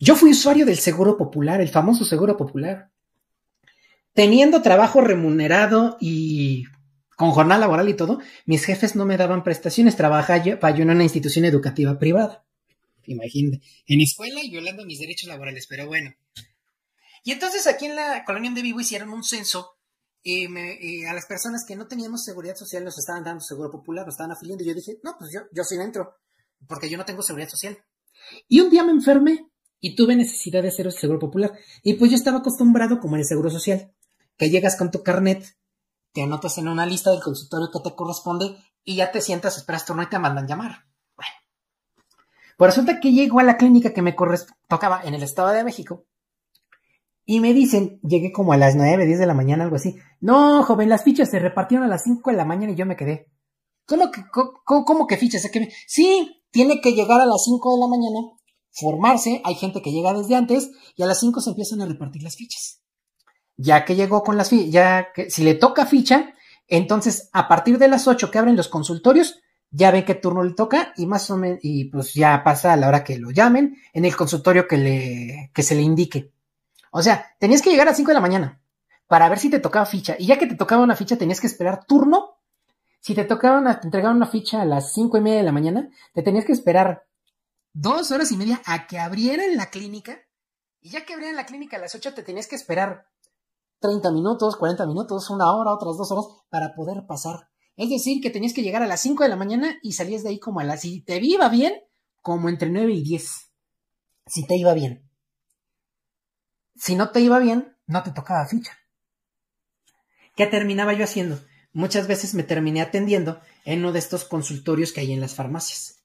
Yo fui usuario del Seguro Popular, el famoso Seguro Popular. Teniendo trabajo remunerado y con jornal laboral y todo, mis jefes no me daban prestaciones. Trabajaba yo, en una institución educativa privada. Imagínate. En escuela y violando mis derechos laborales, pero bueno. Y entonces aquí en la colonia donde vivo hicieron un censo y eh, eh, a las personas que no teníamos seguridad social nos estaban dando seguro popular, nos estaban afiliando. Y yo dije, no, pues yo, yo soy dentro, porque yo no tengo seguridad social. Y un día me enfermé y tuve necesidad de hacer el seguro popular. Y pues yo estaba acostumbrado como en el seguro social, que llegas con tu carnet, te anotas en una lista del consultorio que te corresponde y ya te sientas, esperas turno y te mandan llamar. Bueno, pues resulta que llego a la clínica que me tocaba en el Estado de México y me dicen, llegué como a las 9, 10 de la mañana, algo así. No, joven, las fichas se repartieron a las 5 de la mañana y yo me quedé. ¿Cómo que, cómo, que fichas? Sí, tiene que llegar a las 5 de la mañana formarse, hay gente que llega desde antes y a las 5 se empiezan a repartir las fichas. Ya que llegó con las fichas, ya que si le toca ficha, entonces a partir de las 8 que abren los consultorios, ya ven qué turno le toca y más o menos, y pues ya pasa a la hora que lo llamen en el consultorio que, le, que se le indique. O sea, tenías que llegar a 5 de la mañana para ver si te tocaba ficha. Y ya que te tocaba una ficha, tenías que esperar turno. Si te tocaban, te entregaban una ficha a las 5 y media de la mañana, te tenías que esperar dos horas y media a que abrieran la clínica. Y ya que abrieran la clínica a las ocho te tenías que esperar 30 minutos, 40 minutos, una hora, otras dos horas para poder pasar. Es decir, que tenías que llegar a las cinco de la mañana y salías de ahí como a las... Si te iba bien, como entre 9 y 10. Si te iba bien. Si no te iba bien, no te tocaba ficha. ¿Qué terminaba yo haciendo? Muchas veces me terminé atendiendo en uno de estos consultorios que hay en las farmacias